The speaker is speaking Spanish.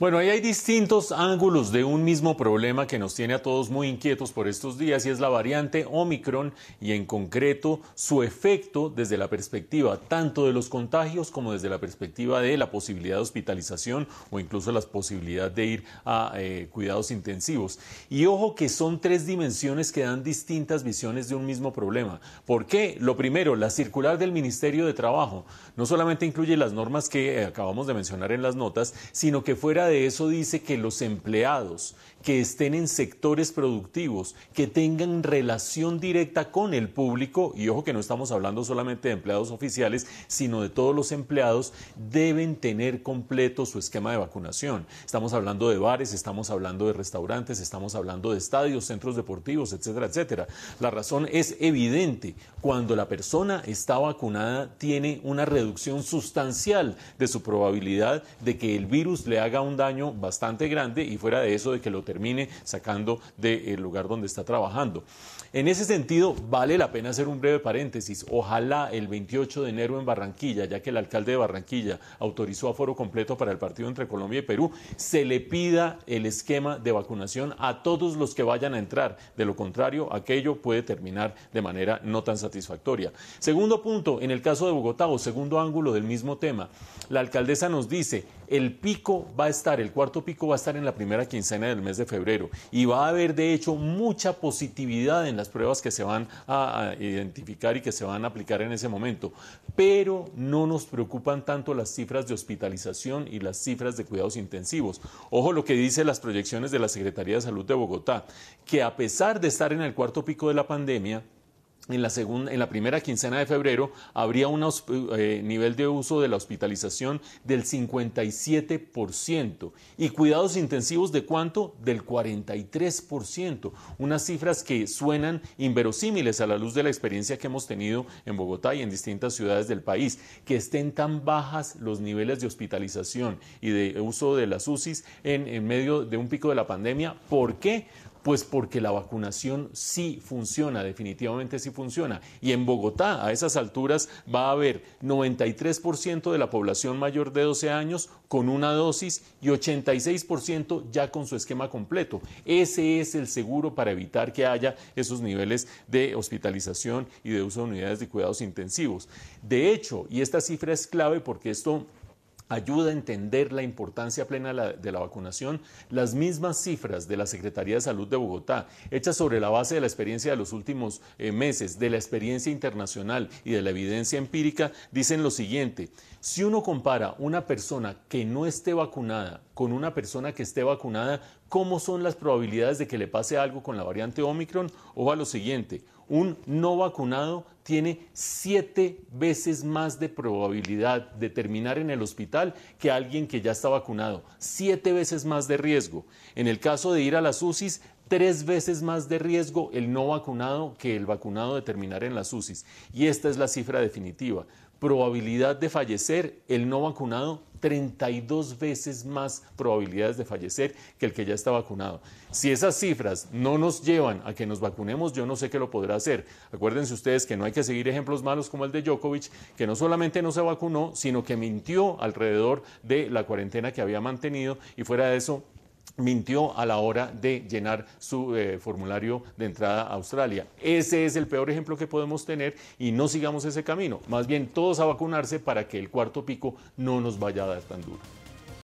Bueno, ahí hay distintos ángulos de un mismo problema que nos tiene a todos muy inquietos por estos días y es la variante Omicron y en concreto su efecto desde la perspectiva tanto de los contagios como desde la perspectiva de la posibilidad de hospitalización o incluso la posibilidad de ir a eh, cuidados intensivos. Y ojo que son tres dimensiones que dan distintas visiones de un mismo problema. ¿Por qué? Lo primero, la circular del Ministerio de Trabajo no solamente incluye las normas que eh, acabamos de mencionar en las notas, sino que fuera de de eso dice que los empleados que estén en sectores productivos, que tengan relación directa con el público, y ojo que no estamos hablando solamente de empleados oficiales, sino de todos los empleados, deben tener completo su esquema de vacunación. Estamos hablando de bares, estamos hablando de restaurantes, estamos hablando de estadios, centros deportivos, etcétera, etcétera. La razón es evidente. Cuando la persona está vacunada, tiene una reducción sustancial de su probabilidad de que el virus le haga un daño bastante grande y fuera de eso de que lo termine sacando del lugar donde está trabajando. En ese sentido, vale la pena hacer un breve paréntesis. Ojalá el 28 de enero en Barranquilla, ya que el alcalde de Barranquilla autorizó aforo completo para el partido entre Colombia y Perú, se le pida el esquema de vacunación a todos los que vayan a entrar. De lo contrario, aquello puede terminar de manera no tan satisfactoria. Segundo punto, en el caso de Bogotá o segundo ángulo del mismo tema, la alcaldesa nos dice, el pico va a estar, el cuarto pico va a estar en la primera quincena del mes de febrero y va a haber de hecho mucha positividad en las pruebas que se van a, identificar y que se van a aplicar en ese momento, pero no nos preocupan tanto las cifras de hospitalización y las cifras de cuidados intensivos. Ojo lo que dice las proyecciones de la Secretaría de Salud de Bogotá, que a pesar de estar en el cuarto pico de la pandemia, en la, segunda, en la primera quincena de febrero habría un eh, nivel de uso de la hospitalización del 57% y cuidados intensivos de cuánto? Del 43%, unas cifras que suenan inverosímiles a la luz de la experiencia que hemos tenido en Bogotá y en distintas ciudades del país, que estén tan bajas los niveles de hospitalización y de uso de las UCIs en, en medio de un pico de la pandemia. ¿Por qué? Pues porque la vacunación sí funciona, definitivamente sí funciona. Y en Bogotá, a esas alturas, va a haber 93% de la población mayor de 12 años con una dosis y 86% ya con su esquema completo. Ese es el seguro para evitar que haya esos niveles de hospitalización y de uso de unidades de cuidados intensivos. De hecho, y esta cifra es clave porque esto ayuda a entender la importancia plena de la vacunación, las mismas cifras de la Secretaría de Salud de Bogotá, hechas sobre la base de la experiencia de los últimos eh, meses, de la experiencia internacional y de la evidencia empírica, dicen lo siguiente. Si uno compara una persona que no esté vacunada con una persona que esté vacunada, cómo son las probabilidades de que le pase algo con la variante Omicron o va lo siguiente, un no vacunado tiene siete veces más de probabilidad de terminar en el hospital que alguien que ya está vacunado, siete veces más de riesgo. En el caso de ir a las UCIs, tres veces más de riesgo el no vacunado que el vacunado de terminar en las UCIs. Y esta es la cifra definitiva probabilidad de fallecer, el no vacunado 32 veces más probabilidades de fallecer que el que ya está vacunado. Si esas cifras no nos llevan a que nos vacunemos, yo no sé qué lo podrá hacer. Acuérdense ustedes que no hay que seguir ejemplos malos como el de Djokovic, que no solamente no se vacunó, sino que mintió alrededor de la cuarentena que había mantenido y fuera de eso mintió a la hora de llenar su eh, formulario de entrada a Australia. Ese es el peor ejemplo que podemos tener y no sigamos ese camino. Más bien todos a vacunarse para que el cuarto pico no nos vaya a dar tan duro.